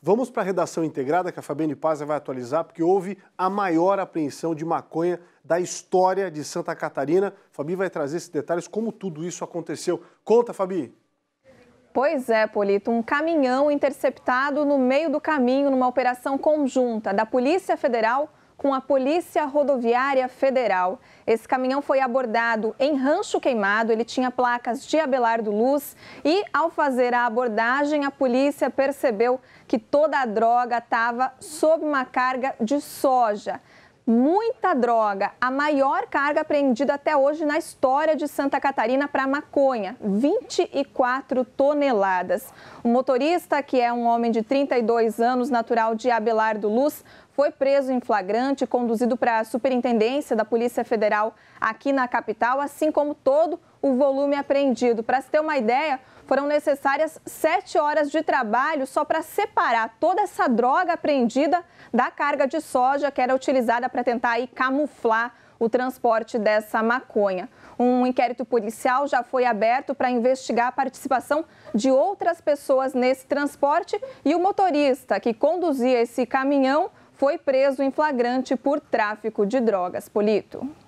Vamos para a redação integrada que a Fabiane Paz vai atualizar, porque houve a maior apreensão de maconha da história de Santa Catarina. Fabi vai trazer esses detalhes, como tudo isso aconteceu. Conta, Fabi! Pois é, Polito, um caminhão interceptado no meio do caminho numa operação conjunta da Polícia Federal com a Polícia Rodoviária Federal. Esse caminhão foi abordado em Rancho Queimado, ele tinha placas de Abelardo Luz e, ao fazer a abordagem, a polícia percebeu que toda a droga estava sob uma carga de soja muita droga, a maior carga apreendida até hoje na história de Santa Catarina para maconha, 24 toneladas. O motorista, que é um homem de 32 anos, natural de Abelardo Luz, foi preso em flagrante, conduzido para a Superintendência da Polícia Federal aqui na capital, assim como todo o volume apreendido. Para se ter uma ideia, foram necessárias sete horas de trabalho só para separar toda essa droga apreendida da carga de soja que era utilizada para para tentar aí camuflar o transporte dessa maconha. Um inquérito policial já foi aberto para investigar a participação de outras pessoas nesse transporte e o motorista que conduzia esse caminhão foi preso em flagrante por tráfico de drogas. Polito.